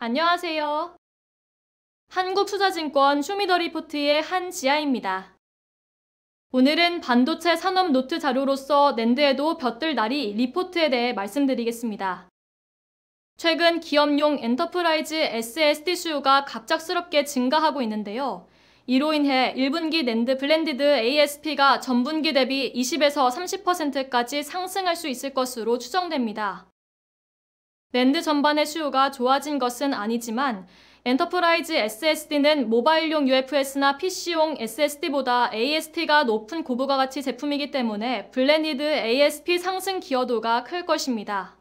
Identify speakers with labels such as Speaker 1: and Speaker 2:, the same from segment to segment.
Speaker 1: 안녕하세요. 한국투자증권 슈미더리포트의 한지아입니다. 오늘은 반도체 산업 노트 자료로서 낸드에도 볕들 날이 리포트에 대해 말씀드리겠습니다. 최근 기업용 엔터프라이즈 SSD 수요가 갑작스럽게 증가하고 있는데요. 이로 인해 1분기 낸드 블렌디드 ASP가 전분기 대비 20에서 30%까지 상승할 수 있을 것으로 추정됩니다. 랜드 전반의 수요가 좋아진 것은 아니지만 엔터프라이즈 SSD는 모바일용 UFS나 PC용 SSD보다 a s t 가 높은 고부가 가치 제품이기 때문에 블렌디드 ASP 상승 기여도가 클 것입니다.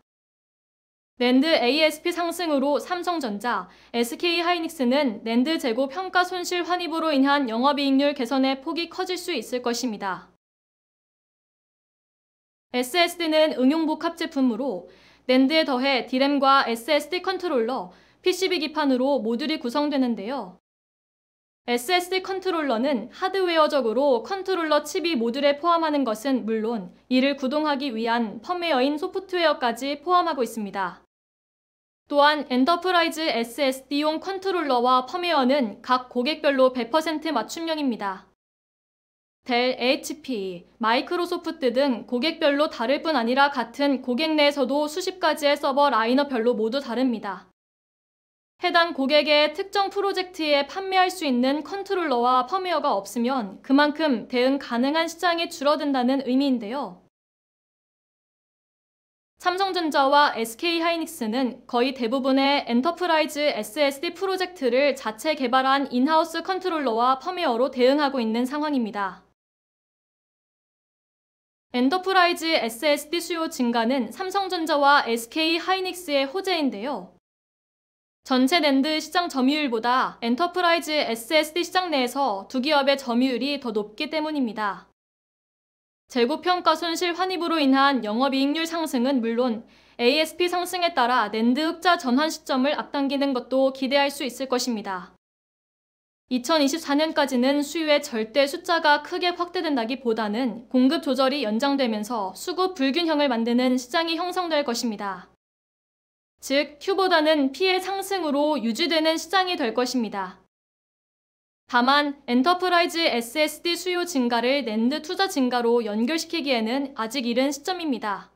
Speaker 1: 랜드 ASP 상승으로 삼성전자, SK하이닉스는 랜드 재고 평가 손실 환입으로 인한 영업이익률 개선의 폭이 커질 수 있을 것입니다. SSD는 응용복합 제품으로 랜드에 더해 디램과 SSD 컨트롤러, PCB 기판으로 모듈이 구성되는데요. SSD 컨트롤러는 하드웨어적으로 컨트롤러 칩이 모듈에 포함하는 것은 물론 이를 구동하기 위한 펌웨어인 소프트웨어까지 포함하고 있습니다. 또한 엔터프라이즈 SSD용 컨트롤러와 펌웨어는 각 고객별로 100% 맞춤형입니다. 델, HP, 마이크로소프트 등 고객별로 다를 뿐 아니라 같은 고객 내에서도 수십 가지의 서버 라인업별로 모두 다릅니다. 해당 고객의 특정 프로젝트에 판매할 수 있는 컨트롤러와 펌웨어가 없으면 그만큼 대응 가능한 시장이 줄어든다는 의미인데요. 삼성전자와 SK하이닉스는 거의 대부분의 엔터프라이즈 SSD 프로젝트를 자체 개발한 인하우스 컨트롤러와 펌웨어로 대응하고 있는 상황입니다. 엔터프라이즈 SSD 수요 증가는 삼성전자와 SK 하이닉스의 호재인데요. 전체 낸드 시장 점유율보다 엔터프라이즈 SSD 시장 내에서 두 기업의 점유율이 더 높기 때문입니다. 재고평가 손실 환입으로 인한 영업이익률 상승은 물론 ASP 상승에 따라 낸드 흑자 전환 시점을 앞당기는 것도 기대할 수 있을 것입니다. 2024년까지는 수요의 절대 숫자가 크게 확대된다기보다는 공급 조절이 연장되면서 수급 불균형을 만드는 시장이 형성될 것입니다. 즉, Q보다는 P의 상승으로 유지되는 시장이 될 것입니다. 다만, 엔터프라이즈 SSD 수요 증가를 낸드 투자 증가로 연결시키기에는 아직 이른 시점입니다.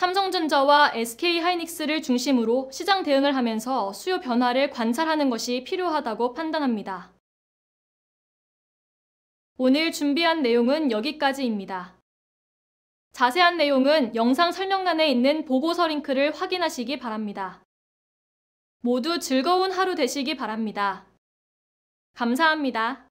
Speaker 1: 삼성전자와 SK하이닉스를 중심으로 시장 대응을 하면서 수요 변화를 관찰하는 것이 필요하다고 판단합니다. 오늘 준비한 내용은 여기까지입니다. 자세한 내용은 영상 설명란에 있는 보고서 링크를 확인하시기 바랍니다. 모두 즐거운 하루 되시기 바랍니다. 감사합니다.